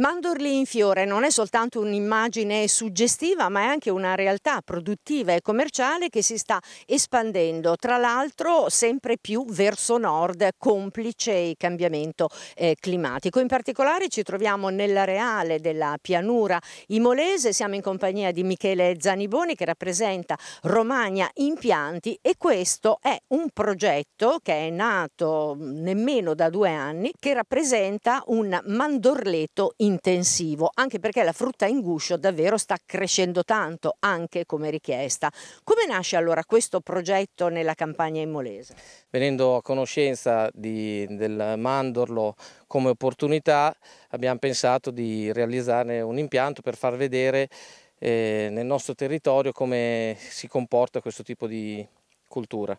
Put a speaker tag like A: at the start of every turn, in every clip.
A: Mandorli in fiore non è soltanto un'immagine suggestiva, ma è anche una realtà produttiva e commerciale che si sta espandendo, tra l'altro sempre più verso nord, complice il cambiamento eh, climatico. In particolare ci troviamo nell'areale della pianura imolese, siamo in compagnia di Michele Zaniboni che rappresenta Romagna Impianti e questo è un progetto che è nato nemmeno da due anni che rappresenta un mandorleto in intensivo, anche perché la frutta in guscio davvero sta crescendo tanto, anche come richiesta. Come nasce allora questo progetto nella campagna immolese? Venendo a conoscenza di, del mandorlo come opportunità abbiamo pensato di realizzare un impianto per far vedere eh, nel nostro territorio come si comporta questo tipo di cultura.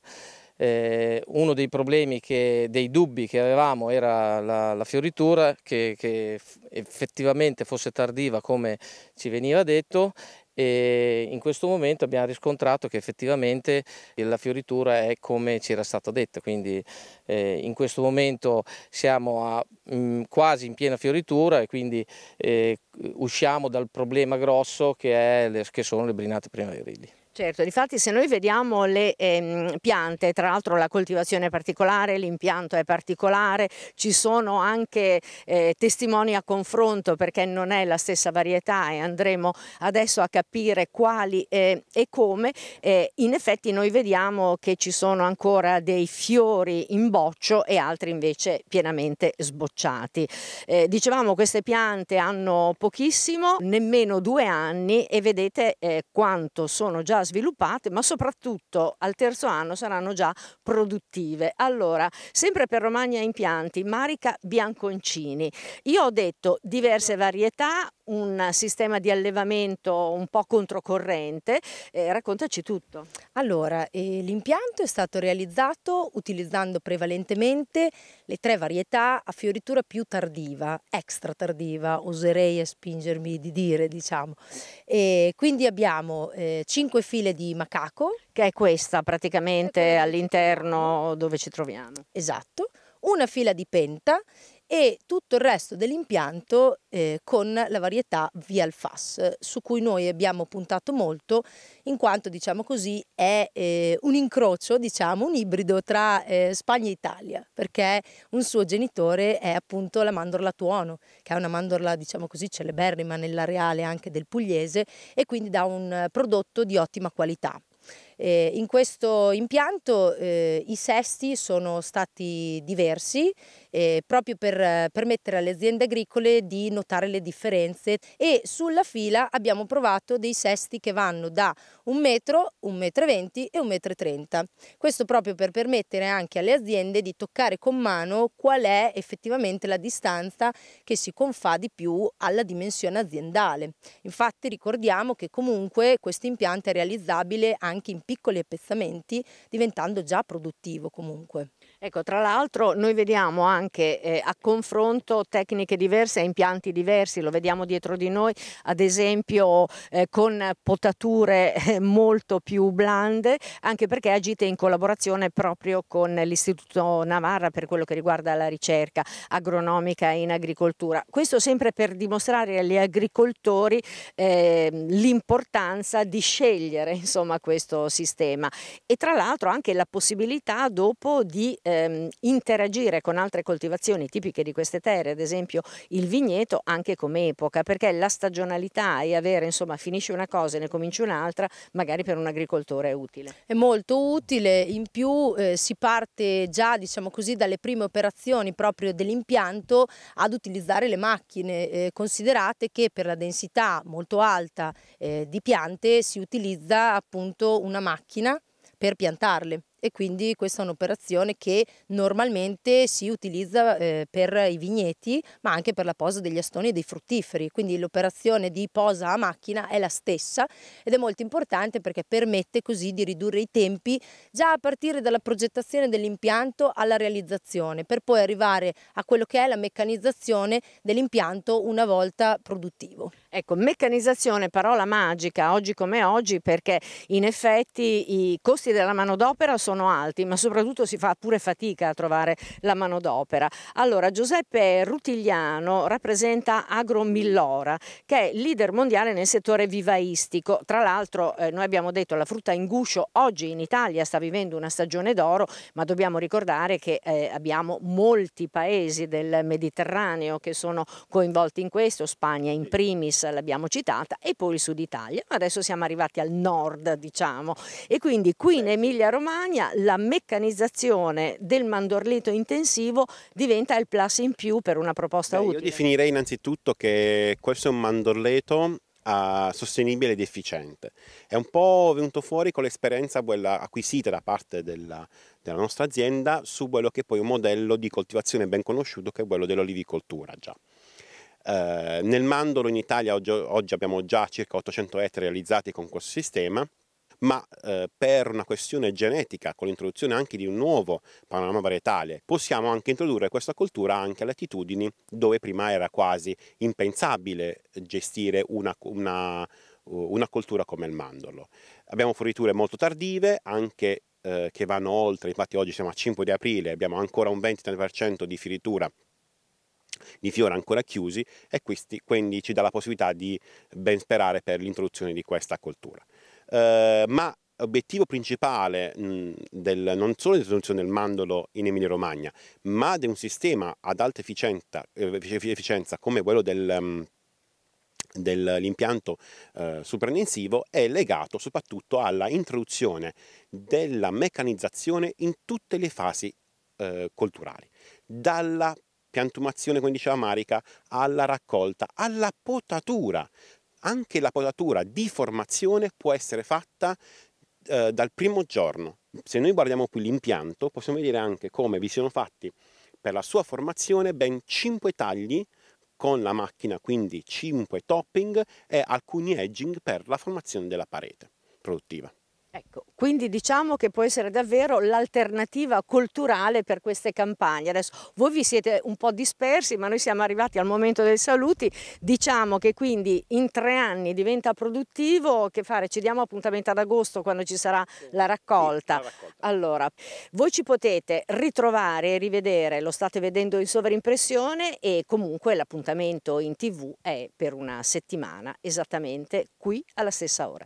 A: Eh, uno dei problemi, che, dei dubbi che avevamo era la, la fioritura, che, che effettivamente fosse tardiva come ci veniva detto e in questo momento abbiamo riscontrato che effettivamente la fioritura è come ci era stato detto, quindi eh, in questo momento siamo a, mh, mm, quasi in piena fioritura e quindi eh, usciamo dal problema grosso che, è, che sono le brinate primaverili. Certo, difatti se noi vediamo le ehm, piante, tra l'altro la coltivazione è particolare, l'impianto è particolare, ci sono anche eh, testimoni a confronto perché non è la stessa varietà e andremo adesso a capire quali eh, e come, eh, in effetti noi vediamo che ci sono ancora dei fiori in boccio e altri invece pienamente sbocciati. Eh, dicevamo queste piante hanno pochissimo, nemmeno due anni e vedete eh, quanto sono già sviluppate, ma soprattutto al terzo anno saranno già produttive. Allora, sempre per Romagna Impianti, Marica Bianconcini. Io ho detto diverse varietà, un sistema di allevamento un po' controcorrente. Eh, raccontaci
B: tutto. Allora, eh, l'impianto è stato realizzato utilizzando prevalentemente le tre varietà a fioritura più tardiva, extra tardiva, oserei a spingermi di dire, diciamo. E quindi abbiamo eh, 5 file di
A: macaco. Che è questa praticamente all'interno dove ci troviamo. Esatto.
B: Una fila di penta e tutto il resto dell'impianto eh, con la varietà Vialfas, su cui noi abbiamo puntato molto, in quanto diciamo così è eh, un incrocio, diciamo, un ibrido tra eh, Spagna e Italia, perché un suo genitore è appunto la mandorla tuono, che è una mandorla, diciamo così, celeberrima nell'areale anche del pugliese e quindi dà un prodotto di ottima qualità. Eh, in questo impianto eh, i sesti sono stati diversi eh, proprio per eh, permettere alle aziende agricole di notare le differenze e sulla fila abbiamo provato dei sesti che vanno da 1 metro, 1,20 metro e 1,30 metro. Questo proprio per permettere anche alle aziende di toccare con mano qual è effettivamente la distanza che si confà di più alla dimensione aziendale. Infatti ricordiamo che comunque questo impianto è realizzabile anche in piccoli appessamenti diventando già produttivo comunque. Ecco, tra l'altro
A: noi vediamo anche eh, a confronto tecniche diverse, e impianti diversi, lo vediamo dietro di noi, ad esempio eh, con potature eh, molto più blande, anche perché agite in collaborazione proprio con l'Istituto Navarra per quello che riguarda la ricerca agronomica in agricoltura. Questo sempre per dimostrare agli agricoltori ehm, l'importanza di scegliere insomma, questo sistema e tra l'altro anche la possibilità dopo di ehm, interagire con altre coltivazioni tipiche di queste terre, ad esempio il vigneto, anche come epoca, perché la stagionalità e avere, insomma, finisce una cosa e ne comincia un'altra, magari per un agricoltore è utile.
B: È molto utile, in più eh, si parte già, diciamo così, dalle prime operazioni proprio dell'impianto ad utilizzare le macchine, eh, considerate che per la densità molto alta eh, di piante si utilizza appunto una macchina per piantarle e quindi questa è un'operazione che normalmente si utilizza eh, per i vigneti ma anche per la posa degli astoni e dei fruttiferi, quindi l'operazione di posa a macchina è la stessa ed è molto importante perché permette così di ridurre i tempi già a partire dalla progettazione dell'impianto alla realizzazione per poi arrivare a quello che è la meccanizzazione dell'impianto una volta produttivo.
A: Ecco, meccanizzazione, parola magica, oggi come oggi, perché in effetti i costi della manodopera sono sono alti, ma soprattutto si fa pure fatica a trovare la manodopera. Allora, Giuseppe Rutigliano rappresenta Agro Millora, che è leader mondiale nel settore vivaistico. Tra l'altro, eh, noi abbiamo detto che la frutta in guscio oggi in Italia sta vivendo una stagione d'oro, ma dobbiamo ricordare che eh, abbiamo molti paesi del Mediterraneo che sono coinvolti in questo, Spagna in primis l'abbiamo citata, e poi il Sud Italia. Adesso siamo arrivati al nord, diciamo. E quindi qui in Emilia Romagna Spagna la meccanizzazione del mandorlito intensivo diventa il plus in più per una proposta Beh, utile. Io
C: definirei innanzitutto che questo è un mandorleto Uh, sostenibile ed efficiente. È un po' venuto fuori con l'esperienza acquisita da parte della, della, nostra azienda su quello che è poi un modello di coltivazione ben conosciuto che è quello dell'olivicoltura già. Uh, nel mandorlo in Italia oggi, oggi abbiamo già circa 800 ettari realizzati con questo sistema ma eh, per una questione genetica, con l'introduzione anche di un nuovo panorama varietale, possiamo anche introdurre questa coltura anche a latitudini dove prima era quasi impensabile gestire una, una, una coltura come il mandorlo. Abbiamo forniture molto tardive, anche eh, che vanno oltre, infatti oggi siamo a 5 di aprile, abbiamo ancora un 20% di fioritura di fiori ancora chiusi e questi, quindi ci dà la possibilità di ben sperare per l'introduzione di questa coltura. Eh, ma l'obiettivo principale mh, mm, del, non solo dell'introduzione del mandolo in Emilia-Romagna, ma di un sistema ad alta efficienza, eh, efficienza come quello del... Mm, dell'impianto eh, supranensivo è legato soprattutto alla introduzione della meccanizzazione in tutte le fasi eh, culturali, dalla piantumazione, come diceva Marica, alla raccolta, alla potatura. Anche la potatura di formazione può essere fatta eh, dal primo giorno. Se noi guardiamo qui l'impianto, possiamo vedere anche come vi siano fatti per la sua formazione ben 5 tagli con la macchina, quindi 5 topping e alcuni edging per la formazione della parete produttiva.
A: Ecco, quindi diciamo che può essere davvero l'alternativa culturale per queste campagne. Adesso voi vi siete un po' dispersi, ma noi siamo arrivati al momento dei saluti. Diciamo che quindi in tre anni diventa produttivo. Che fare? Ci diamo appuntamento ad agosto quando ci sarà la raccolta. Sì, la raccolta. Allora, voi ci potete ritrovare e rivedere, lo state vedendo in sovrimpressione e comunque l'appuntamento in tv è per una settimana esattamente qui alla stessa ora.